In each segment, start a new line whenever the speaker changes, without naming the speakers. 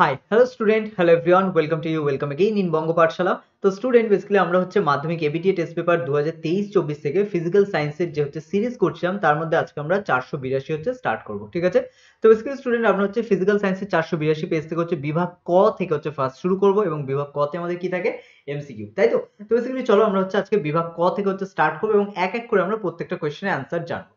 high hello student hello everyone welcome to you welcome again in Banga Pathshala তো student basically আমরা হচ্ছে মাধ্যমিক ABTA test paper দু হাজার তেইশ চব্বিশ থেকে ফিজিক্যাল সায়েন্সের যে হচ্ছে সিরিজ করছিলাম তার মধ্যে আজকে আমরা চারশো বিরাশি হচ্ছে স্টার্ট করব ঠিক আছে তো বেসিক্যালি স্টুডেন্ট আপনার হচ্ছে ফিজিক্যাল সায়েন্সের চারশো বিরাশি পেজ থেকে হচ্ছে বিভাগ ক থেকে হচ্ছে ফার্স্ট শুরু করব এবং বিভাগ কতে আমাদের কি থাকে এমসিকিউ তাই তো তো বেসিক্যালি চলো আমরা হচ্ছে আজকে বিভাগ ক থেকে হচ্ছে স্টার্ট করবো এবং এক এক করে আমরা প্রত্যেকটা কোয়েশনের অ্যান্সার জানবো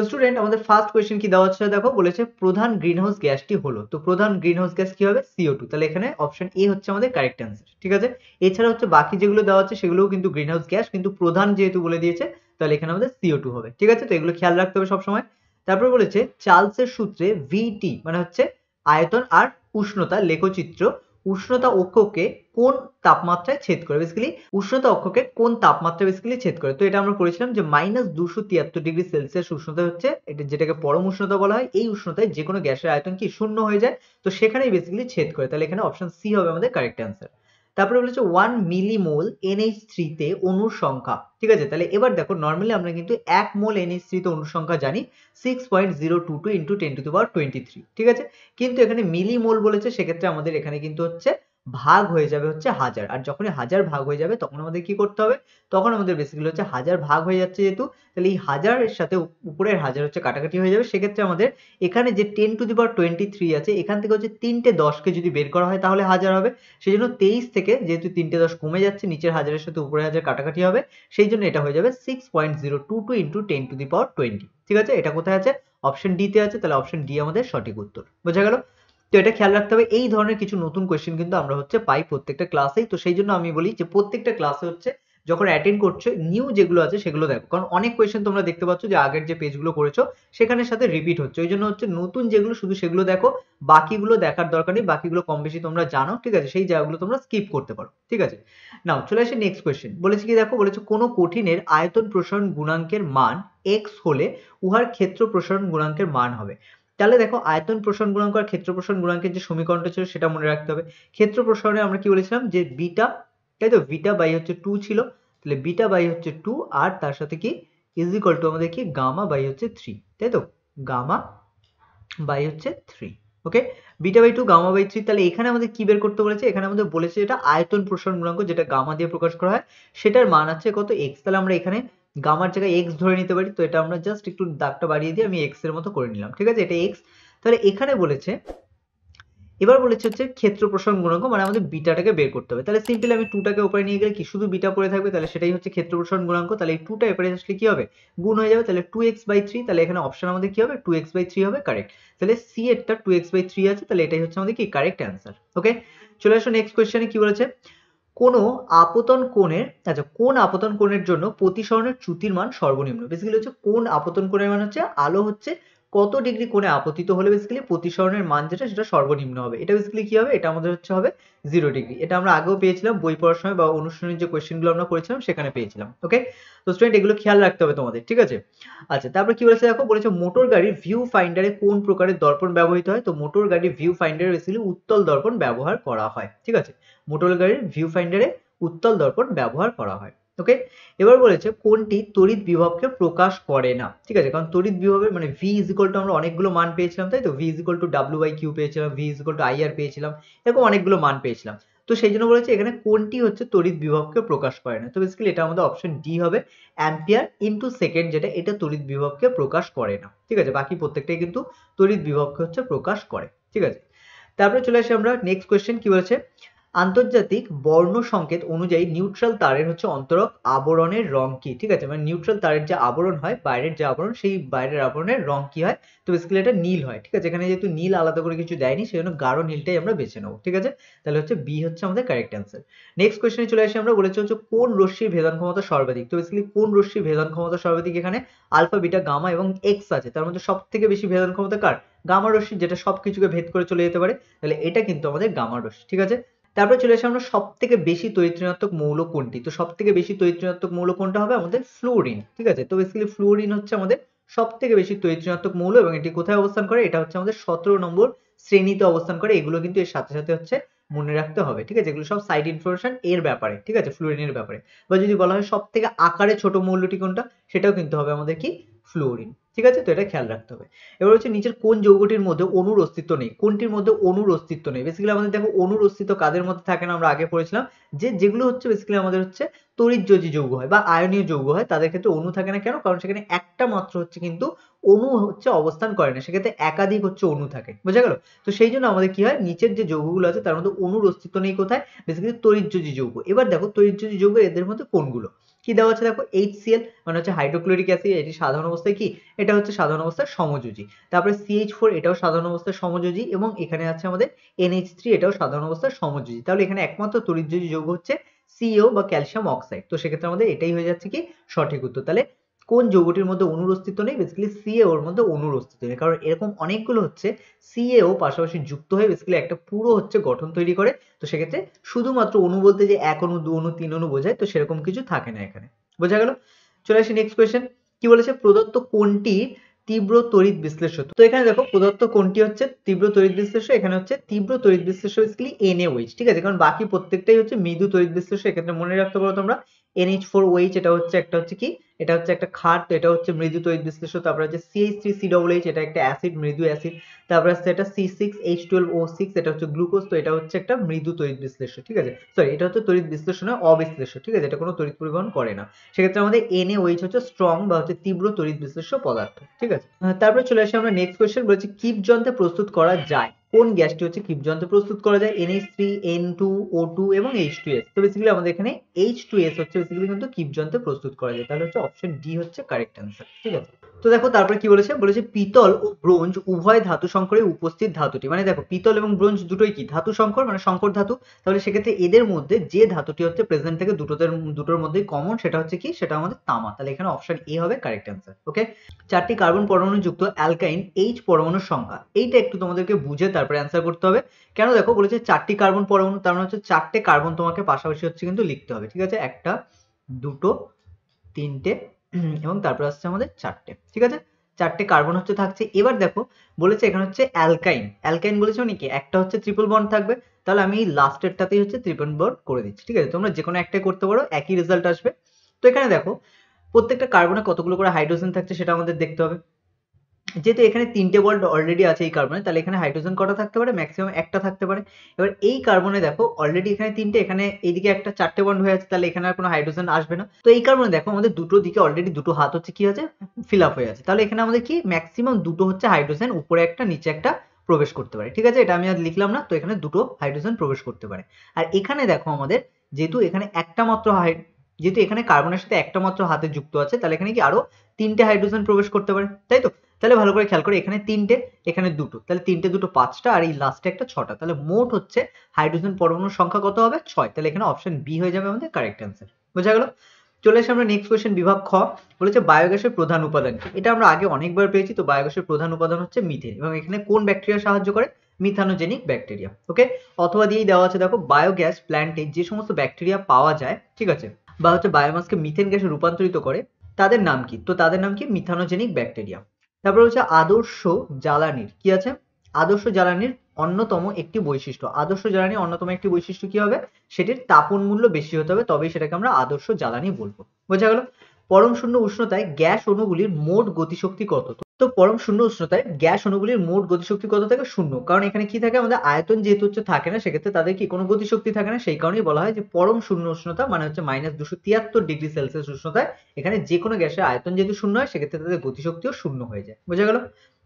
তো স্টুডেন্ট আমাদের ফার্স্ট কোয়েশ্চেন কি দেওয়া হচ্ছে দেখো বলেছে প্রধান গ্রিনহাউস গ্যাসটি হলো তো প্রধান গ্রিনহাউস গ্যাস কি হবে সিও টু তাহলে এখানে অপশন এ হচ্ছে আমাদের কারেক্ট অ্যান্সার ঠিক আছে এছাড়া হচ্ছে বাকি যেগুলো দেওয়া হচ্ছে সেগুলোও কিন্তু গ্রিনহাউস গ্যাস কিন্তু প্রধান যেহেতু বলে দিয়েছে তাহলে এখানে আমাদের সিও টু হবে ঠিক আছে তো এগুলো খেয়াল রাখতে হবে সবসময় তারপর বলেছে চার্লসের সূত্রে ভিটি মানে হচ্ছে আয়তন আর উষ্ণতা লেখচিত্র উষ্ণতা অক্ষকে কোন তাপমাত্রায় ছেদ করে বেসিক্যালি উষ্ণতা অক্ষকে কোন তাপমাত্রা বেসিক্যালি ছেদ করে তো এটা আমরা করেছিলাম যে মাইনাস দুশো তিয়াত্তর ডিগ্রি সেলসিয়াস উষ্ণতা হচ্ছে এটা যেটাকে পরম উষ্ণতা বলা হয় এই উষ্ণতায় যে কোনো গ্যাসের আয়তন কি শূন্য হয়ে যায় তো সেখানেই বেসিক্যালি ছেদ করে তাহলে এখানে অপশন সি হবে আমাদের কারেক্ট অ্যান্সার তারপরে বলেছে ওয়ান মিলিমোল এনএইচ থ্রিতে অনুর সংখ্যা ঠিক আছে তাহলে এবার দেখো নর্মালি আমরা কিন্তু এক মোল এনএইচ থ্রিতে অনুর সংখ্যা জানি six point zero two two into ten to the power twenty three ঠিক আছে কিন্তু এখানে মিলিমোল বলেছে সেক্ষেত্রে আমাদের এখানে কিন্তু হচ্ছে ভাগ হয়ে যাবে হচ্ছে হাজার আর যখনই হাজার ভাগ হয়ে যাবে তখন আমাদের কি করতে হবে তখন আমাদের basically হচ্ছে হাজার ভাগ হয়ে যাচ্ছে যেহেতু তাহলে এই হাজারের সাথে উপরের হাজার হচ্ছে কাটাকাটি হয়ে যাবে সেক্ষেত্রে আমাদের এখানে যে ten to the power twenty three আছে এখান থেকে হচ্ছে তিনটে দশকে যদি বের করা হয় তাহলে হাজার হবে সেই জন্য তেইশ থেকে যেহেতু তিনটে দশ কমে যাচ্ছে নিচের হাজারের সাথে উপরের হাজার কাটাকাটি হবে সেই জন্য এটা হয়ে যাবে six point zero two two into ten to the power twenty ঠিক আছে এটা কোথায় আছে অপশন ডি তে আছে তাহলে অপশন ডি আমাদের সঠিক উত্তর বোঝা গেল তো এটা খেয়াল রাখতে হবে এই ধরনের কিছু নতুন কোয়েশ্চেন কিন্তু আমরা হচ্ছে পাই প্রত্যেকটা ক্লাসেই তো সেই জন্য আমি বলি যে প্রত্যেকটা ক্লাসে হচ্ছে যখন অ্যাটেন্ড করছো নিউ যেগুলো আছে সেগুলো দেখো কারণ অনেক কোয়েশ্চেন তোমরা দেখতে পাচ্ছ যে আগের যে পেজগুলো করেছো সেখানের সাথে রিপিট হচ্ছে ওই জন্য হচ্ছে নতুন যেগুলো শুধু সেগুলো দেখো বাকিগুলো দেখার দরকার নেই বাকিগুলো কম বেশি তোমরা জানো ঠিক আছে সেই জায়গাগুলো তোমরা স্কিপ করতে পারো ঠিক আছে নাও চলে আসে নেক্সট কোয়েশ্চেন বলেছি কি দেখো বলেছে কোনো কঠিনের আয়তন প্রসারণ গুণাঙ্কের মান এক্স হলে উহার ক্ষেত্র প্রসারণ গুণাঙ্কের মান হবে তাহলে দেখো আয়তন প্রসারণ গুণাঙ্ক আর ক্ষেত্র প্রসারণ গুণাঙ্কের যে সমীকরণটা ছিল সেটা মনে রাখতে হবে ক্ষেত্র প্রসারণে আমরা কি বলেছিলাম যে বিটা তাই তো বিটা বাই হচ্ছে টু ছিল তাহলে বিটা বাই হচ্ছে টু আর তার সাথে কি ইজ টু আমাদের কি গামা বাই হচ্ছে থ্রি তাই তো গামা বাই হচ্ছে three okay beta by two gamma by three তাহলে এখানে আমাদের কি বের করতে বলেছে এখানে আমাদের বলেছে এটা আয়তন প্রসারণ গুণাঙ্ক যেটা গামা দিয়ে প্রকাশ করা হয় সেটার মান আছে কত এক্স তাহলে আমরা এখানে গামার জায়গায় এক্স ধরে নিতে পারি তো এটা আমরা জাস্ট একটু দাগটা বাড়িয়ে দিয়ে আমি এক্স এর মতো করে নিলাম ঠিক আছে এটা এক্স তাহলে এখানে বলেছে এবার বলেছে হচ্ছে ক্ষেত্র প্রসারণ গুণাঙ্ক মানে আমাদের বিটাটাকে বের করতে হবে তাহলে সিম্পলি আমি টুটাকে উপরে নিয়ে গেলে কি শুধু বিটা পড়ে থাকবে তাহলে সেটাই হচ্ছে ক্ষেত্র প্রসারণ গুণাঙ্ক তাহলে এই টুটা এপারে আসলে কি হবে গুণ হয়ে যাবে তাহলে টু এক্স বাই থ্রি তাহলে এখানে অপশন আমাদের কি হবে টু এক্স বাই থ্রি হবে কারেক্ট তাহলে সি এরটা টু এক্স বাই থ্রি আছে তাহলে এটাই হচ্ছে আমাদের কি কারেক্ট অ্যান্সার ওকে চলে আসো নেক্সট কোয়েশ্চেনে কি বলেছে কোনো আপতন কোণের আচ্ছা কোন আপতন কোণের জন্য প্রতিসরণের চ্যুতির মান সর্বনিম্ন বেসিক্যালি হচ্ছে কোন আপতন কোণের মান হচ্ছে আলো হচ্ছে কত ডিগ্রি কোণে আপতিত হলে বেসিক্যালি প্রতিসরণের মান যেটা সেটা সর্বনিম্ন হবে এটা বেসিক্যালি কি হবে এটা আমাদের হচ্ছে হবে জিরো ডিগ্রি এটা আমরা আগেও পেয়েছিলাম বই পড়ার সময় বা অনুষ্ঠানের যে কোয়েশ্চেনগুলো আমরা করেছিলাম সেখানে পেয়েছিলাম ওকে তো স্টুডেন্ট এগুলো খেয়াল রাখতে হবে তোমাদের ঠিক আছে আচ্ছা তারপরে কি বলেছে দেখো বলেছে মোটর গাড়ির ভিউ ফাইন্ডারে কোন প্রকারের দর্পণ ব্যবহৃত হয় তো মোটর গাড়ির ভিউ ফাইন্ডারে বেসিক্যালি উত্তল দর্পণ ব্যবহার করা হয় ঠিক আছে মোটর গাড়ির ভিউ ফাইন্ডারে উত্তল দর্পণ ব্যবহার করা হয় ওকে এবার বলেছে কোনটি তড়িৎ বিভবকে প্রকাশ করে না ঠিক আছে কারণ তড়িৎ বিভবের মানে ভি ইজ ইকল টু আমরা অনেকগুলো মান পেয়েছিলাম তাই তো V is equal to W by Q পেয়েছিলাম V is equal to IR পেয়েছিলাম এরকম অনেকগুলো মান পেয়েছিলাম তো সেই জন্য বলেছে এখানে কোনটি হচ্ছে তড়িৎ বিভবকে প্রকাশ করে না তো বেসিক্যালি এটা আমাদের অপশন ডি হবে অ্যাম্পিয়ার ইনটু সেকেন্ড যেটা এটা তড়িৎ বিভবকে প্রকাশ করে না ঠিক আছে বাকি প্রত্যেকটাই কিন্তু তড়িৎ বিভবকে হচ্ছে প্রকাশ করে ঠিক আছে তারপরে চলে আসি আমরা নেক্সট কোয়েশ্চেন কি বলেছে আন্তর্জাতিক বর্ণ সংকেত অনুযায়ী নিউট্রাল তারের হচ্ছে অন্তরক আবরণের রং কি ঠিক আছে মানে নিউট্রাল তারের যে আবরণ হয় বাইরের যে আবরণ সেই বাইরের আবরণের রং কি হয় তো বেসিক্যালি এটা নীল হয় ঠিক আছে এখানে যেহেতু নীল আলাদা করে কিছু দেয়নি সেই জন্য গাঢ় নীলটাই আমরা বেছে নেবো ঠিক আছে তাহলে হচ্ছে বি হচ্ছে আমাদের কারেক্ট অ্যান্সার নেক্সট কোয়েশ্চেনে চলে আসি আমরা বলেছি হচ্ছে কোন রশ্মির ভেদন ক্ষমতা সর্বাধিক তো বেসিক্যালি কোন রশ্মির ভেদন ক্ষমতা সর্বাধিক এখানে আলফা বিটা গামা এবং এক্স আছে তার মধ্যে সব থেকে বেশি ভেদন ক্ষমতা কার গামা রশ্মি যেটা সব কিছুকে ভেদ করে চলে যেতে পারে তাহলে এটা কিন্তু আমাদের গামা রশ্মি ঠিক আছে তারপরে চলে আসে আমরা সব থেকে বেশি তরিত্রিণাত্মক মৌল কোনটি তো সব থেকে বেশি তরিত্রিণাত্মক মৌল কোনটা হবে আমাদের ফ্লোরিন ঠিক আছে তো বেসিক্যালি ফ্লোরিন হচ্ছে আমাদের সব থেকে বেশি তরিত্রিণাত্মক মৌল এবং এটি কোথায় অবস্থান করে এটা হচ্ছে আমাদের সতেরো নম্বর শ্রেণীতে অবস্থান করে এগুলো কিন্তু এর সাথে সাথে হচ্ছে মনে রাখতে হবে ঠিক আছে এগুলো সব সাইড ইনফরমেশন এর ব্যাপারে ঠিক আছে ফ্লুরিনের ব্যাপারে বা যদি বলা হয় সব থেকে আকারে ছোট মৌলটি কোনটা সেটাও কিন্তু হবে আমাদের কি ফ্লোরিন ঠিক আছে তো এটা খেয়াল রাখতে হবে এবার হচ্ছে নিচের কোন যৌগটির মধ্যে অনুর অস্তিত্ব নেই কোনটির মধ্যে অনুর অস্তিত্ব নেই বেসিক্যালি আমাদের দেখো অনুর অস্তিত্ব কাদের মধ্যে থাকে না আমরা আগে পড়েছিলাম যে যেগুলো হচ্ছে বেসিক্যালি আমাদের হচ্ছে তরিজ্যোজি যৌগ হয় বা আয়নীয় যৌগ হয় তাদের ক্ষেত্রে অণু থাকে না কেন কারণ সেখানে একটা মাত্র হচ্ছে কিন্তু অনু হচ্ছে অবস্থান করে না সেক্ষেত্রে একাধিক হচ্ছে অণু থাকে বোঝা গেল তো সেই জন্য আমাদের কি হয় নিচের যে যৌগগুলো আছে তার মধ্যে অনুর অস্তিত্ব নেই কোথায় বেসিক্যালি তরিজ্যোজি যৌগ এবার দেখো তরিজ্যোজি যৌগ এদের মধ্যে কোনগুলো কি দেওয়া আছে দেখো HCl মানে হচ্ছে হাইড্রোক্লোরিক অ্যাসিড এটি সাধারণ অবস্থায় কি এটা হচ্ছে সাধারণ অবস্থায় সমযোজী তারপরে CH4 এটাও সাধারণ অবস্থায় সমযোজী এবং এখানে আছে আমাদের NH3 এটাও সাধারণ অবস্থায় সমযোজী তাহলে এখানে একমাত্র তড়িৎযোজী যৌগ হচ্ছে CO বা ক্যালসিয়াম অক্সাইড তো সেক্ষেত্রে আমাদের এটাই হয়ে যাচ্ছে কি সঠিক উত্তর তাহলে কোন যৌগটির মধ্যে অণুর অস্তিত্ব নেই বেসিক্যালি সিএ ওর মধ্যে অণুর অস্তিত্ব নেই কারণ এরকম অনেকগুলো হচ্ছে সিএও পাশাপাশি যুক্ত হয়ে বেসিক্যালি একটা পুরো হচ্ছে গঠন তৈরি করে তো সেক্ষেত্রে শুধুমাত্র অণু বলতে যে এক অণু দু অণু তিন অণু বোঝায় তো সেরকম কিছু থাকে না এখানে বোঝা গেল চলে আসি নেক্সট কোয়েশ্চেন কি বলেছে প্রদত্ত কোনটি তীব্র তড়িৎ বিশ্লেষক তো এখানে দেখো প্রদত্ত কোনটি হচ্ছে তীব্র তড়িৎ বিশ্লেষক এখানে হচ্ছে তীব্র তড়িৎ বিশ্লেষক বেসিক্যালি এনএ ঠিক আছে কারণ বাকি প্রত্যেকটাই হচ্ছে মৃদু তড়িৎ বিশ্লেষক এক্ষেত্রে মনে রাখতে পারো তোমরা এনএইচ ফোর ওইচ এটা হচ্ছে একটা হচ্ছে কি এটা হচ্ছে একটা খাট তো এটা হচ্ছে মৃদু তড়িৎ বিশ্লেষণ তারপরে হচ্ছে CH three C double H এটা একটা অ্যাসিড মৃদু অ্যাসিড তারপরে হচ্ছে এটা C six H twelve O six এটা হচ্ছে গ্লুকোজ তো এটা হচ্ছে একটা মৃদু তড়িৎ বিশ্লেষণ ঠিক আছে সরি এটা হচ্ছে তড়িৎ বিশ্লেষণে অবিশ্লেষ্য ঠিক আছে এটা কোনো তড়িৎ পরিবহন করে না সেক্ষেত্রে আমাদের এনএ এইচ হচ্ছে স্ট্রং বা হচ্ছে তীব্র তড়িৎ বিশ্লেষ্য পদার্থ ঠিক আছে তারপরে চলে আসি আমরা নেক্সট কোয়েশ্চেন বলছি কিপ যন্ত্রে প্রস্তুত করা যায় কোন গ্যাসটি হচ্ছে ক্ষিপযন্ত্র প্রস্তুত করা যায় NH three N two O two এবং এইচ টু এস তো বেসিক্যালি আমাদের এখানে এইচ টু এস হচ্ছে বেসিক্যালি কিন্তু ক্ষিপযন্ত্র প্রস্তুত করা যায় তাহলে হচ্ছে অপশন ডি হচ্ছে কারেক্ট অ্যান্সার ঠিক আছে তো দেখো তারপরে কি বলেছে বলেছে পিতল ও ব্রোঞ্জ উভয় ধাতু সংকরে উপস্থিত ধাতুটি মানে দেখো পিতল এবং ব্রোঞ্জ দুটোই কি ধাতু সংকর মানে সংকর ধাতু তাহলে সেক্ষেত্রে এদের মধ্যে যে ধাতুটি হচ্ছে প্রেজেন্ট থেকে দুটোদের দুটোর মধ্যেই কমন সেটা হচ্ছে কি সেটা আমাদের তামা তাহলে এখানে অপশন এ হবে কারেক্ট অ্যান্সার ওকে চারটি কার্বন পরমাণু যুক্ত অ্যালকাইন এইচ পরমাণুর সংখ্যা এইটা একটু তোমাদেরকে বুঝে তারপরে অ্যান্সার করতে হবে কেন দেখো বলেছে চারটি কার্বন পরমাণু তার মানে হচ্ছে চারটে কার্বন তোমাকে পাশাপাশি হচ্ছে কিন্তু লিখতে হবে ঠিক আছে একটা দুটো তিনটে এবং তারপর আসছে আমাদের চারটে ঠিক আছে চারটে কার্বন হচ্ছে থাকছে এবার দেখো বলেছে এখানে হচ্ছে অ্যালকাইন অ্যালকাইন বলেছে নাকি মানে কি একটা হচ্ছে ট্রিপল বন্ড থাকবে তাহলে আমি লাস্টেরটাতেই হচ্ছে ত্রিপল বন্ড করে দিচ্ছি ঠিক আছে তোমরা যে কোনো একটা করতে পারো একই রেজাল্ট আসবে তো এখানে দেখো প্রত্যেকটা কার্বনে কতগুলো করে হাইড্রোজেন থাকছে সেটা আমাদের দেখতে হবে যেহেতু এখানে তিনটে বন্ড অলরেডি আছে এই কার্বনে তাহলে এখানে হাইড্রোজেন কটা থাকতে পারে ম্যাক্সিমাম একটা থাকতে পারে এবার এই কার্বনে দেখো অলরেডি এখানে তিনটে এখানে এইদিকে একটা চারটে বন্ড হয়ে আছে তাহলে এখানে আর কোনো হাইড্রোজেন আসবে না তো এই কার্বনে দেখো আমাদের দুটো দিকে অলরেডি দুটো হাত হচ্ছে কি আছে ফিল আপ হয়ে আছে তাহলে এখানে আমাদের কি ম্যাক্সিমাম দুটো হচ্ছে হাইড্রোজেন উপরে একটা নিচে একটা প্রবেশ করতে পারে ঠিক আছে এটা আমি আর লিখলাম না তো এখানে দুটো হাইড্রোজেন প্রবেশ করতে পারে আর এখানে দেখো আমাদের যেহেতু এখানে একটা মাত্র হাই যেহেতু এখানে কার্বনের সাথে একটা মাত্র হাতে যুক্ত আছে তাহলে এখানে কি আরো তিনটে হাইড্রোজেন প্রবেশ করতে পারে তাই তো তাহলে ভালো করে খেয়াল করি এখানে তিনটে এখানে দুটো তাহলে তিনটে দুটো পাঁচটা আর এই লাস্টে একটা ছটা তাহলে মোট হচ্ছে হাইড্রোজেন পরমাণুর সংখ্যা কত হবে ছয় তাহলে এখানে অপশন বি হয়ে যাবে আমাদের কারেক্ট অ্যান্সার বোঝা গেল চলে আসে আমরা নেক্সট কোয়েশ্চেন বিভাগ খ বলেছে বায়োগ্যাসের প্রধান উপাদান এটা আমরা আগে অনেকবার পেয়েছি তো বায়োগ্যাসের প্রধান উপাদান হচ্ছে মিথেন এবং এখানে কোন ব্যাকটেরিয়া সাহায্য করে মিথানোজেনিক ব্যাকটেরিয়া ওকে অথবা দিয়েই দেওয়া আছে দেখো বায়োগ্যাস প্ল্যান্টে যে সমস্ত ব্যাকটেরিয়া পাওয়া যায় ঠিক আছে বা হচ্ছে বায়োমাসকে মিথেন গ্যাসে রূপান্তরিত করে তাদের নাম কি তো তাদের নাম কি মিথানোজেনিক ব্যাকটেরিয়া তারপর হচ্ছে আদর্শ জ্বালানির কি আছে আদর্শ জ্বালানির অন্যতম একটি বৈশিষ্ট্য আদর্শ জ্বালানি অন্যতম একটি বৈশিষ্ট্য কি হবে সেটির তাপন মূল্য বেশি হতে হবে তবেই সেটাকে আমরা আদর্শ জ্বালানি বলবো বোঝা গেল পরম শূন্য উষ্ণতায় গ্যাস অণুগুলির মোট গতিশক্তি কত তো পরম শূন্য উষ্ণতায় গ্যাস অনুগুলির মোট গতিশক্তি কত থাকে শূন্য কারণ এখানে কি থাকে আমাদের আয়তন যেহেতু হচ্ছে থাকে না সেক্ষেত্রে তাদের কি কোনো গতিশক্তি থাকে না সেই কারণেই বলা হয় যে পরম শূন্য উষ্ণতা মানে হচ্ছে মাইনাস দুশো তিয়াত্তর ডিগ্রি সেলসিয়াস উষ্ণতায় এখানে যে কোনো গ্যাসের আয়তন যেহেতু শূন্য হয় সেক্ষেত্রে তাদের গতিশক্তিও শূন্য হয়ে যায় বোঝা গেল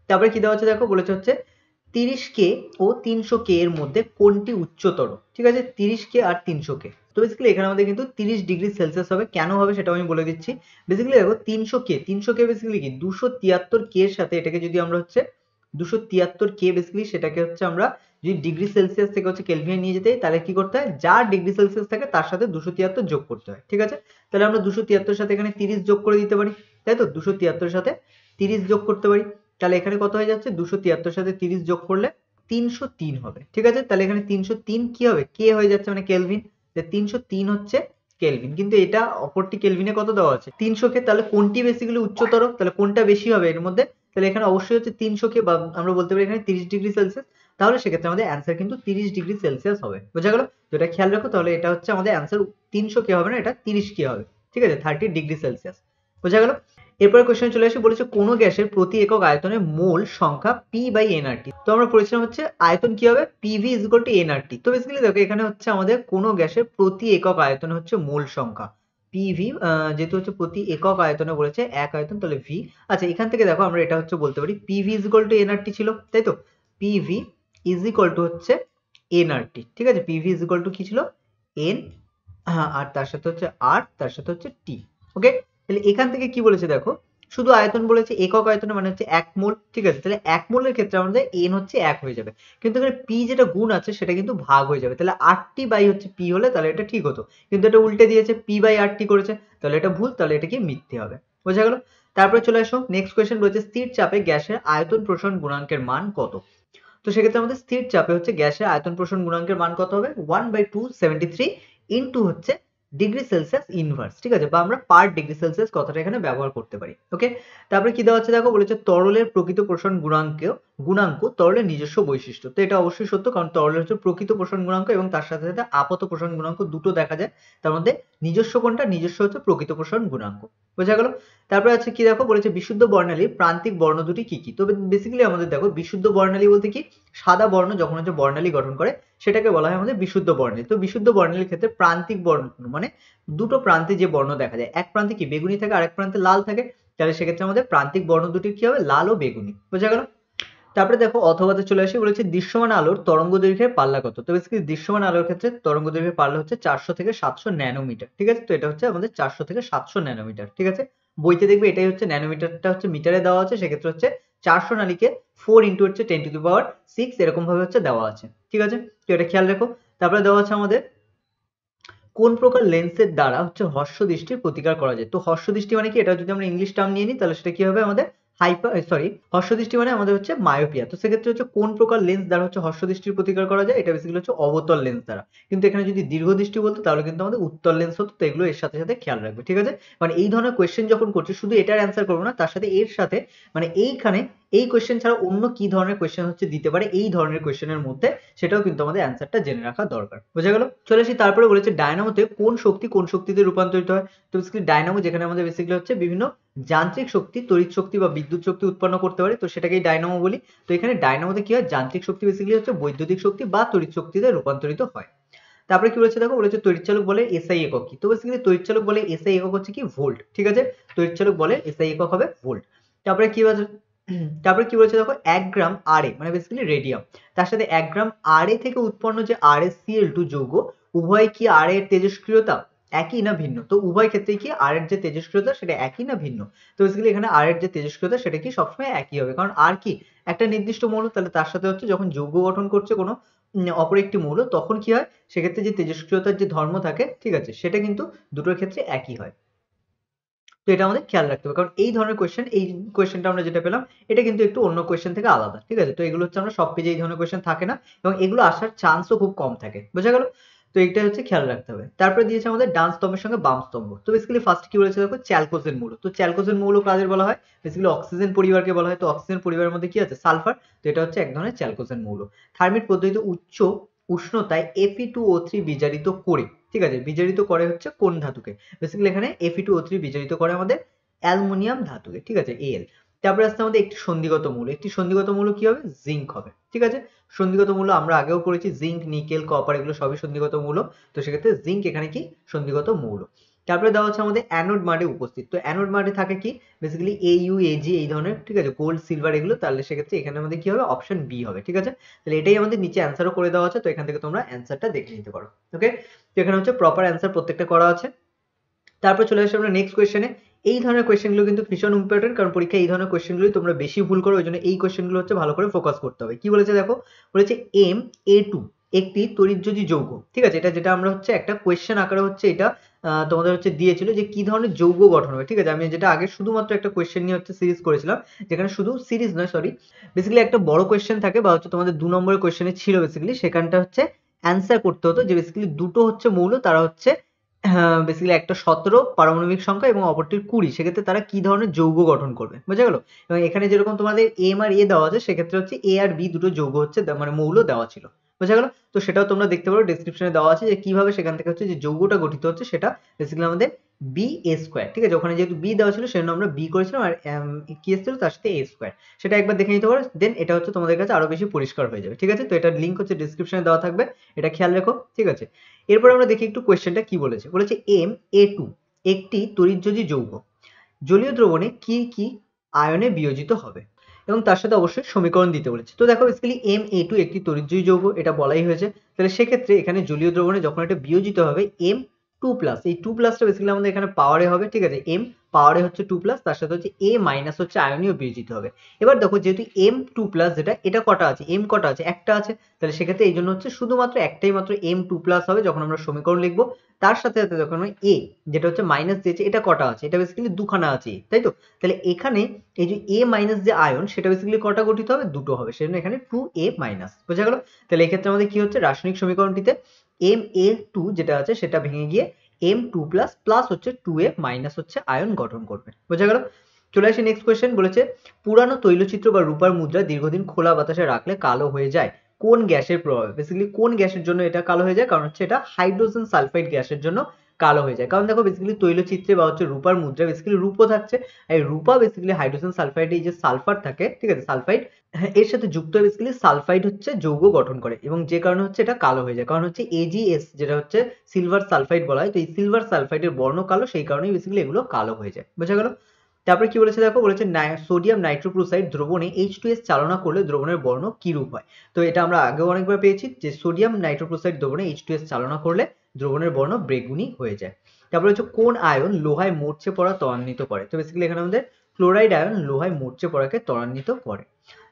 তারপরে কি দেওয়া হচ্ছে দেখো বলেছে হচ্ছে 30 কে ও 300 কে এর মধ্যে কোনটি উচ্চতর ঠিক আছে 30 কে আর 300 কে তো বেসিক্যালি এখানে আমাদের কিন্তু 30 ডিগ্রি সেলসিয়াস হবে কেন হবে সেটাও আমি বলে দিচ্ছি বেসিক্যালি দেখো 300 কে 300 কে বেসিক্যালি কি 273 কে এর সাথে এটাকে যদি আমরা হচ্ছে 273 কে বেসিক্যালি সেটাকে হচ্ছে আমরা যদি ডিগ্রি সেলসিয়াস থেকে হচ্ছে কেলভিনে নিয়ে যেতে তাহলে কি করতে হয় যার ডিগ্রি সেলসিয়াস থাকে তার সাথে 273 যোগ করতে হয় ঠিক আছে তাহলে আমরা 273 এর সাথে এখানে 30 যোগ করে দিতে পারি তাই তো 273 এর সাথে 30 যোগ করতে পারি তাহলে এখানে কত হয়ে যাচ্ছে দুশো তিয়াত্তর সাথে তিরিশ যোগ করলে তিনশো তিন হবে ঠিক আছে তাহলে এখানে তিনশো তিন কি হবে কে হয়ে যাচ্ছে মানে কেলভিন যে তিনশো তিন হচ্ছে কেলভিন কিন্তু এটা অপরটি কেলভিনে কত দেওয়া আছে তিনশো কে তাহলে কোনটি বেসিক্যালি উচ্চতর তাহলে কোনটা বেশি হবে এর মধ্যে তাহলে এখানে অবশ্যই হচ্ছে তিনশো কে বা আমরা বলতে পারি এখানে তিরিশ ডিগ্রি সেলসিয়াস তাহলে সেক্ষেত্রে আমাদের অ্যান্সার কিন্তু তিরিশ ডিগ্রি সেলসিয়াস হবে বোঝা গেল যেটা খেয়াল রাখো তাহলে এটা হচ্ছে আমাদের অ্যান্সার তিনশো কে হবে না এটা তিরিশ কে হবে ঠিক আছে থার্টি ডিগ্রি সেলসিয়াস বোঝা গেল এরপরে কোয়েশ্চেন চলে আসি বলেছে কোন গ্যাসের প্রতি একক আয়তনের মোল সংখ্যা পি বাই এনআরটি তো আমরা পড়েছিলাম হচ্ছে আয়তন কি হবে PV is equal to nRT তো বেসিক্যালি দেখো এখানে হচ্ছে আমাদের কোন গ্যাসের প্রতি একক আয়তনে হচ্ছে মোল সংখ্যা পিভি যেহেতু হচ্ছে প্রতি একক আয়তনে বলেছে এক আয়তন তাহলে ভি আচ্ছা এখান থেকে দেখো আমরা এটা হচ্ছে বলতে পারি PV is equal to nRT ছিল তাই তো পিভি ইজ ইকুয়াল টু হচ্ছে এনআরটি ঠিক আছে পিভি ইজ ইকুয়াল টু কি ছিল এন আর তার সাথে হচ্ছে আর তার সাথে হচ্ছে টি ওকে তাহলে এখান থেকে কি বলেছে দেখো শুধু আয়তন বলেছে একক আয়তন মানে হচ্ছে এক মোল ঠিক আছে তাহলে এক মোলের ক্ষেত্রে আমাদের এন হচ্ছে এক হয়ে যাবে কিন্তু এখানে পি যেটা গুণ আছে সেটা কিন্তু ভাগ হয়ে যাবে তাহলে আটটি বাই হচ্ছে পি হলে তাহলে এটা ঠিক হতো কিন্তু এটা উল্টে দিয়েছে পি বাই আটটি করেছে তাহলে এটা ভুল তাহলে এটা কি মিথ্যে হবে বোঝা গেল তারপরে চলে আসো নেক্সট কোয়েশ্চেন রয়েছে স্থির চাপে গ্যাসের আয়তন প্রসারণ গুণাঙ্কের মান কত তো সেক্ষেত্রে আমাদের স্থির চাপে হচ্ছে গ্যাসের আয়তন প্রসারণ গুণাঙ্কের মান কত হবে one by two seventy three into হচ্ছে ডিগ্রি সেলসিয়াস ইনভার্স ঠিক আছে বা আমরা পার ডিগ্রি সেলসিয়াস কথাটা এখানে ব্যবহার করতে পারি ওকে তারপরে কি দেওয়া হচ্ছে দেখো বলেছে তরলের প্রকৃত পোষণ গুণাঙ্ক গুণাঙ্ক তরলের নিজস্ব বৈশিষ্ট্য তো এটা অবশ্যই সত্য কারণ তরলের হচ্ছে প্রকৃত পোষণ গুণাঙ্ক এবং তার সাথে সাথে আপত পোষণ গুণাঙ্ক দুটো দেখা যায় তার মধ্যে নিজস্ব কোনটা নিজস্ব হচ্ছে প্রকৃত পোষণ গুণাঙ্ক বোঝা গেল তারপরে আছে কি দেখো বলেছে বিশুদ্ধ বর্ণালী প্রান্তিক বর্ণ দুটি কি কি তো বেসিক্যালি আমাদের দেখো বিশুদ্ধ বর্ণালী বলতে কি সাদা বর্ণ যখন হচ্ছে বর্ণালী গঠন করে সেটাকে বলা হয় আমাদের বিশুদ্ধ বর্ণালী তো বিশুদ্ধ বর্ণালীর ক্ষেত্রে প্রান্তিক বর্ণ মানে দুটো প্রান্তে যে বর্ণ দেখা যায় এক প্রান্তে কি বেগুনি থাকে আরেক প্রান্তে লাল থাকে তাহলে সেক্ষেত্রে আমাদের প্রান্তিক বর্ণ দুটি কি হবে লাল ও বেগুনি বোঝা গেল তারপরে দেখো অথবাতে চলে আসি বলেছে দৃশ্যমান আলোর তরঙ্গ দৈর্ঘ্যের পাল্লা কত তো বেশি দৃশ্যমান আলোর ক্ষেত্রে তরঙ্গ দৈর্ঘ্যের পাল্লা হচ্ছে চারশো থেকে সাতশো ন্যানোমিটার ঠিক আছে তো এটা হচ্ছে আমাদের চারশো থেকে সাতশো ন্যানোমিটার ঠিক আছে বইতে দেখবে এটাই হচ্ছে ন্যানোমিটারটা হচ্ছে মিটারে দেওয়া আছে সেক্ষেত্রে হচ্ছে চারশো নালিকে ফোর ইন্টু হচ্ছে ten to the power six এরকম ভাবে হচ্ছে দেওয়া আছে ঠিক আছে তো এটা খেয়াল রেখো তারপরে দেওয়া আছে আমাদের কোন প্রকার লেন্সের দ্বারা হচ্ছে হর্ষ দৃষ্টির প্রতিকার করা যায় তো হর্ষ দৃষ্টি মানে কি এটা যদি আমরা ইংলিশ টার্ম নিয়ে নিই তাহলে সেটা কি হবে আমাদের হাইপার সরি হর্ষ দৃষ্টি মানে আমাদের হচ্ছে মায়োপিয়া তো সেক্ষেত্রে হচ্ছে কোন প্রকার লেন্স দ্বারা হচ্ছে হর্ষ দৃষ্টির প্রতিকার করা যায় এটা বেসিক্যালি হচ্ছে অবতল লেন্স দ্বারা কিন্তু এখানে যদি দীর্ঘ দৃষ্টি বলতো তাহলে কিন্তু আমাদের উত্তর লেন্স হতো তো এগুলো এর সাথে সাথে খেয়াল রাখবে ঠিক আছে মানে এই ধরনের কোয়েশ্চেন যখন করছে শুধু এটার অ্যান্সার করবো না তার সাথে এর সাথে মানে এইখানে এই কোয়েশ্চেন ছাড়া অন্য কি ধরনের কোয়েশ্চেন হচ্ছে দিতে পারে এই ধরনের কোয়েশ্চেনের মধ্যে সেটাও কিন্তু আমাদের অ্যান্সারটা জেনে রাখা দরকার বোঝা গেল চলে আসি তারপরে বলেছে ডায়নামোতে তে কোন শক্তি কোন শক্তিতে রূপান্তরিত হয় তো ডায়নামো যেখানে আমাদের বেসিক্যালি হচ্ছে বিভিন্ন যান্ত্রিক শক্তি তড়িৎ শক্তি বা বিদ্যুৎ শক্তি উৎপন্ন করতে পারে তো সেটাকেই ডায়নামো বলি তো এখানে ডায়নামোতে কি হয় যান্ত্রিক শক্তি বেসিক্যালি হচ্ছে বৈদ্যুতিক শক্তি বা তড়িৎ শক্তিতে রূপান্তরিত হয় তারপরে কি বলেছে দেখো বলেছে চালক বলে এসআই একক কি তো বেসিক্যালি তড়িৎচালক বলে এসআই একক হচ্ছে কি ভোল্ট ঠিক আছে চালক বলে এসআই একক হবে ভোল্ট তারপরে কি তারপরে কি বলেছে দেখো এক গ্রাম আর মানে বেসিক্যালি রেডিয়াম তার সাথে এক গ্রাম আর থেকে উৎপন্ন যে আর এস এল টু যৌগ উভয় কি আর এর তেজস্ক্রিয়তা একই না ভিন্ন তো উভয় ক্ষেত্রে কি আর এর যে তেজস্ক্রিয়তা সেটা একই না ভিন্ন তো বেসিক্যালি এখানে আর এর যে তেজস্ক্রিয়তা সেটা কি সবসময় একই হবে কারণ আর কি একটা নির্দিষ্ট মৌল তাহলে তার সাথে হচ্ছে যখন যৌগ গঠন করছে কোনো অপর একটি মৌল তখন কি হয় সেক্ষেত্রে যে তেজস্ক্রিয়তার যে ধর্ম থাকে ঠিক আছে সেটা কিন্তু দুটোর ক্ষেত্রে একই হয় তো এটা আমাদের খেয়াল রাখতে হবে কারণ এই ধরনের কোয়েশ্চেন এই কোয়েশ্চেনটা আমরা যেটা পেলাম এটা কিন্তু একটু অন্য কোয়েশ্চেন থেকে আলাদা ঠিক আছে তো এগুলো হচ্ছে আমরা সব পেজে এই ধরনের কোয়েশ্চেন থাকে না এবং এগুলো আসার চান্সও খুব কম থাকে বোঝা গেল তো এটা হচ্ছে খেয়াল রাখতে হবে তারপরে দিয়েছে আমাদের ডান স্তম্ভের সঙ্গে বাম স্তম্ভ তো বেসিক্যালি ফার্স্ট কি বলেছে দেখো চ্যালকোজেন মূল তো চ্যালকোজেন মৌল কাদের বলা হয় বেসিক্যালি অক্সিজেন পরিবারকে বলা হয় তো অক্সিজেন পরিবারের মধ্যে কি আছে সালফার তো এটা হচ্ছে এক ধরনের চ্যালকোজেন মৌল থার্মিট পদ্ধতিতে উচ্চ উষ্ণতায় এফি টু ও থ্রি বিজারিত করে ঠিক আছে বিজারিত করে হচ্ছে কোন ধাতুকে বেসিক্যালি এখানে এফি টু ও থ্রি বিজারিত করে আমাদের অ্যালমোনিয়াম ধাতুকে ঠিক আছে এল তারপরে আসছে আমাদের একটি সন্ধিগত মূল একটি সন্ধিগত মূল কি হবে জিঙ্ক হবে ঠিক আছে সন্ধিগত মূল আমরা আগেও করেছি জিঙ্ক নিকেল কপার এগুলো সবই সন্ধিগত মূল তো সেক্ষেত্রে জিঙ্ক এখানে কি সন্ধিগত মৌল তারপরে দেওয়া হচ্ছে আমাদের অ্যানোড মাঠে উপস্থিত তো অ্যানোড মাঠে থাকে কি বেসিক্যালি এ ইউ এজি এই ধরনের ঠিক আছে গোল্ড সিলভার এগুলো তাহলে সেক্ষেত্রে এখানে আমাদের কি হবে অপশন বি হবে ঠিক আছে তাহলে এটাই আমাদের নিচে অ্যান্সারও করে দেওয়া আছে তো এখান থেকে তোমরা অ্যান্সারটা দেখে নিতে পারো ওকে তো এখানে হচ্ছে প্রপার অ্যান্সার প্রত্যেকটা করা আছে তারপর চলে আসি আমরা নেক্সট কোয়েশ্চেনে এই ধরনের কোয়েশনগুলো কিন্তু ভীষণ ইম্পর্টেন্ট কারণ পরীক্ষা এই ধরনের কোয়েশ্চেনগুলোই তোমরা বেশি ভুল করো ওই জন্য এই কোয়েশনগুলো হচ্ছে ভালো করে ফোকাস করতে হবে কি বলেছে দেখো বলেছে এম এ টু একটি তড়িৎযোজী যৌগ ঠিক আছে এটা যেটা আমরা হচ্ছে একটা কোয়েশ্চেন আকারে হচ্ছে এটা তোমাদের হচ্ছে দিয়েছিল যে কি ধরনের যৌগ গঠন হবে ঠিক আছে আমি যেটা আগে শুধুমাত্র একটা কোয়েশ্চেন নিয়ে হচ্ছে সিরিজ করেছিলাম যেখানে শুধু সিরিজ নয় সরি বেসিক্যালি একটা বড় কোয়েশ্চেন থাকে বা হচ্ছে তোমাদের দু নম্বরের কোয়েশ্চেনে ছিল বেসিক্যালি সেখানটা হচ্ছে অ্যান্সার করতে হতো যে বেসিক্যালি দুটো হচ্ছে মৌল তারা হচ্ছে বেসিক্যালি একটা সতেরো পারমাণবিক সংখ্যা এবং অপরটির কুড়ি সেক্ষেত্রে তারা কি ধরনের যৌগ গঠন করবে বোঝা গেল এবং এখানে যেরকম তোমাদের এম আর এ দেওয়া আছে সেক্ষেত্রে হচ্ছে এ আর বি দুটো যৌগ হচ্ছে মানে মৌল দেওয়া ছিল বোঝা গেল তো সেটাও তোমরা দেখতে পারো ডিসক্রিপশনে দেওয়া আছে যে কিভাবে সেখান থেকে হচ্ছে যে যৌগটা গঠিত হচ্ছে সেটা বেসিক্যালি আমাদের বি এ স্কোয়ার ঠিক আছে ওখানে যেহেতু বি দেওয়া ছিল সেজন্য আমরা বি করেছিলাম আর কি এসেছিল তার সাথে এ স্কোয়ার সেটা একবার দেখে নিতে পারো দেন এটা হচ্ছে তোমাদের কাছে আরও বেশি পরিষ্কার হয়ে যাবে ঠিক আছে তো এটার লিঙ্ক হচ্ছে ডিসক্রিপশনে দেওয়া থাকবে এটা খেয়াল রেখো ঠিক আছে এরপর আমরা দেখি একটু কোয়েশ্চেনটা কি বলেছে বলেছে এম এ টু একটি তরিজ্যোজি যৌগ জলীয় দ্রবণে কি কি আয়নে বিয়োজিত হবে এবং তার সাথে অবশ্যই সমীকরণ দিতে বলেছে তো দেখো বেসিক্যালি এম এ টু একটি তরিজয়ী যৌগ এটা বলাই হয়েছে তাহলে সেক্ষেত্রে এখানে জলীয় দ্রবণে যখন এটা বিয়োজিত হবে এম টু প্লাস এই টু প্লাসটা বেসিক্যালি আমাদের এখানে পাওয়ারে হবে ঠিক আছে এম পাওয়ারে হচ্ছে টু প্লাস তার সাথে হচ্ছে এ মাইনাস হচ্ছে আয়নীয় বিয়োজিত হবে এবার দেখো যেহেতু এম টু প্লাস যেটা এটা কটা আছে এম কটা আছে একটা আছে তাহলে সেক্ষেত্রে এই জন্য হচ্ছে শুধুমাত্র একটাই মাত্র এম টু প্লাস হবে যখন আমরা সমীকরণ লিখবো তার সাথে সাথে যখন আমরা এ যেটা হচ্ছে মাইনাস দিয়েছে এটা কটা আছে এটা বেসিক্যালি দুখানা আছে তাই তো তাহলে এখানে এই যে এ মাইনাস যে আয়ন সেটা বেসিক্যালি কটা গঠিত হবে দুটো হবে সেজন্য এখানে টু এ মাইনাস বোঝা গেল তাহলে এক্ষেত্রে আমাদের কি হচ্ছে রাসায়নিক সমীকরণটিতে এম এ টু যেটা আছে সেটা ভেঙে গিয়ে এম টু প্লাস প্লাস হচ্ছে টু এ মাইনাস হচ্ছে আয়ন গঠন করবে বোঝা গেল চলে আসি নেক্সট কোয়েশ্চেন বলেছে পুরানো তৈলচিত্র বা রূপার মুদ্রা দীর্ঘদিন খোলা বাতাসে রাখলে কালো হয়ে যায় কোন গ্যাসের প্রভাবে বেসিক্যালি কোন গ্যাসের জন্য এটা কালো হয়ে যায় কারণ হচ্ছে এটা হাইড্রোজেন সালফাইড গ্যাসের জন্য কালো হয়ে যায় কারণ দেখো বেসিক্যালি তৈলচিত্রে বা হচ্ছে রূপার মুদ্রা বেসিক্যালি রূপো থাকছে এই রূপা বেসিক্যালি হাইড্রোজেন সালফাইডে এই যে সালফার থাকে ঠিক আছে সালফাইড হ্যাঁ, এর সাথে যুক্ত বেসিক্যালি সালফাইড হচ্ছে যৌগ গঠন করে এবং যে কারণে হচ্ছে এটা কালো হয়ে যায় কারণ হচ্ছে এজিএস যেটা হচ্ছে সিলভার সালফাইড বলা হয় তো এই সিলভার সালফাইডের বর্ণ কালো সেই কারণেই বেসিক্যালি এগুলো কালো হয়ে যায় বোঝা গেল তারপরে কি বলেছে দেখো বলেছে সোডিয়াম নাইট্রোপ্রোসাইড দ্রবণে এইচ টু এস চালনা করলে দ্রবণের বর্ণ কিরূপ হয় তো এটা আমরা আগেও অনেকবার পেয়েছি যে সোডিয়াম নাইট্রোপ্রোসাইড দ্রবণে এইচ টু এস চালনা করলে দ্রবণের বর্ণ বেগুনি হয়ে যায় তারপরে হচ্ছে কোন আয়ন লোহায় মরচে পড়া ত্বরান্বিত করে তো বেসিক্যালি এখানে আমাদের ক্লোরাইড আয়ন লোহায় মরচে পড়াকে ত্বরান্বিত করে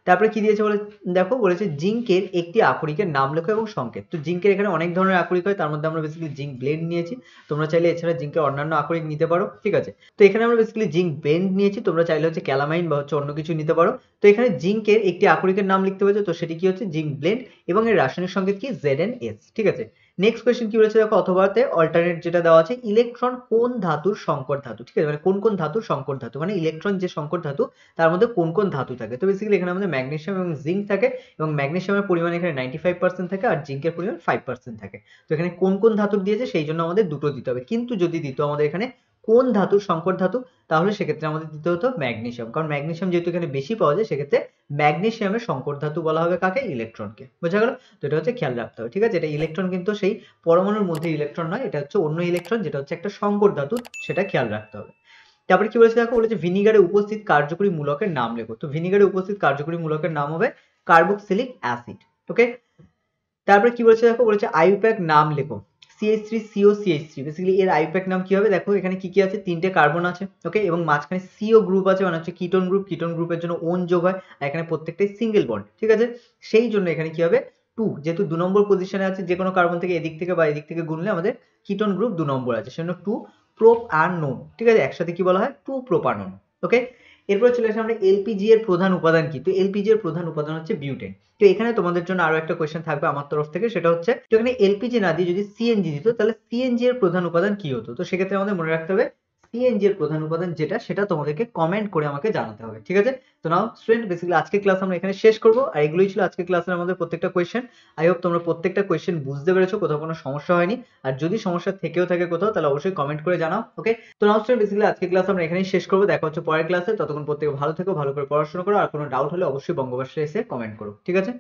তারপরে কি দিয়েছে বলে দেখো বলেছে জিঙ্কের একটি আকরিকের নাম লেখো এবং সংকেত তো জিঙ্কের এখানে অনেক ধরনের আকরিক হয় তার মধ্যে আমরা বেসিক্যালি জিঙ্ক ব্লেন্ড নিয়েছি তোমরা চাইলে এছাড়া জিঙ্কের অন্যান্য আকরিক নিতে পারো ঠিক আছে তো এখানে আমরা বেসিক্যালি জিঙ্ক ব্লেন্ড নিয়েছি তোমরা চাইলে হচ্ছে ক্যালামাইন বা হচ্ছে অন্য কিছু নিতে পারো তো এখানে জিঙ্কের একটি আকরিকের নাম লিখতে হয়েছে তো সেটি কি হচ্ছে জিঙ্ক ব্লেন্ড এবং এর রাসায়নিক সংকেত কি জেড এন এস ঠিক আছে নেক্সট কোয়েশ্চেন কি বলেছে দেখো অথবাতে অল্টারনেট যেটা দেওয়া আছে ইলেকট্রন কোন ধাতুর সংকট ধাতু ঠিক আছে মানে কোন কোন ধাতু সংকট ধাতু মানে ইলেকট্রন যে সংকট ধাতু তার মধ্যে কোন কোন ধাতু থাকে তো বেসিক্যালি এখানে আমাদের ম্যাগনেশিয়াম এবং জিঙ্ক থাকে এবং ম্যাগনেশিয়ামের পরিমাণ এখানে নাইনটি ফাইভ পার্সেন্ট থাকে আর জিঙ্কের পরিমাণ ফাইভ পার্সেন্ট থাকে তো এখানে কোন কোন ধাতুর দিয়েছে সেই জন্য আমাদের দুটো দিতে হবে কিন্তু যদি দিত আমাদের এখানে কোন ধাতু সংকর ধাতু তাহলে সেক্ষেত্রে আমাদের দিতে হতো ম্যাগনেশিয়াম কারণ ম্যাগনেশিয়াম যেহেতু এখানে বেশি পাওয়া যায় সেক্ষেত্রে ম্যাগনেশিয়ামের সংকর ধাতু বলা হবে কাকে ইলেকট্রনকে বোঝা গেল তো এটা হচ্ছে খেয়াল রাখতে হবে ঠিক আছে এটা ইলেকট্রন কিন্তু সেই পরমাণুর মধ্যে ইলেকট্রন নয় এটা হচ্ছে অন্য ইলেকট্রন যেটা হচ্ছে একটা সংকর ধাতু সেটা খেয়াল রাখতে হবে তারপরে কি বলেছে দেখো বলেছে ভিনিগারে উপস্থিত কার্যকরী মূলকের নাম লেখো তো ভিনিগারে উপস্থিত কার্যকরী মূলকের নাম হবে কার্বক্সিলিক অ্যাসিড ওকে তারপরে কি বলেছে দেখো বলেছে আইউপ্যাক নাম লেখো সিএস থ্রি বেসিক্যালি এর আইপ্যাক নাম কি হবে দেখো এখানে কি কি আছে তিনটে কার্বন আছে ওকে এবং মাঝখানে সিও গ্রুপ আছে মানে হচ্ছে কিটন গ্রুপ কিটন গ্রুপের জন্য ওন যোগ হয় আর এখানে প্রত্যেকটাই সিঙ্গেল বন্ড ঠিক আছে সেই জন্য এখানে কি হবে টু যেহেতু দু নম্বর পজিশনে আছে যে কোনো কার্বন থেকে এদিক থেকে বা এদিক থেকে গুনলে আমাদের কিটন গ্রুপ দু নম্বর আছে সেজন্য টু প্রোপ আর নোন ঠিক আছে একসাথে কি বলা হয় two propanone okay এরপরে চলে আসে আমরা এলপিজি এর প্রধান উপাদান কি তো এলপিজি এর প্রধান উপাদান হচ্ছে বিউটেন তো এখানে তোমাদের জন্য আরো একটা কোয়েশ্চেন থাকবে আমার তরফ থেকে সেটা হচ্ছে এখানে এলপিজি না দিয়ে যদি সিএনজি দিত তাহলে সিএনজি এর প্রধান উপাদান কি হতো তো সেক্ষেত্রে আমাদের মনে রাখতে হবে সিএনজি এর প্রধান উপাদান যেটা সেটা তোমাদেরকে কমেন্ট করে আমাকে জানাতে হবে ঠিক আছে তো নাও স্টুডেন্ট বেসিক্যালি আজকে ক্লাস আমরা এখানে শেষ করব আর এগুলোই ছিল আজকে ক্লাসের আমাদের প্রত্যেকটা কোয়েশ্চেন আই হোপ তোমরা প্রত্যেকটা কোয়েশ্চেন বুঝতে পেরেছো কোথাও কোনো সমস্যা হয়নি আর যদি সমস্যা থেকেও থাকে কোথাও তাহলে অবশ্যই কমেন্ট করে জানাও ওকে তো নাও স্টুডেন্ট বেসিক্যালি আজকে ক্লাস আমরা এখানেই শেষ করবো দেখা হচ্ছে পরের ক্লাসে ততক্ষণ প্রত্যেকে ভালো থেকো ভালো করে পড়াশোনা করো আর কোনো ডাউট হলে অবশ্যই বঙ্গবাসে এসে কমেন্ট করো ঠিক আছে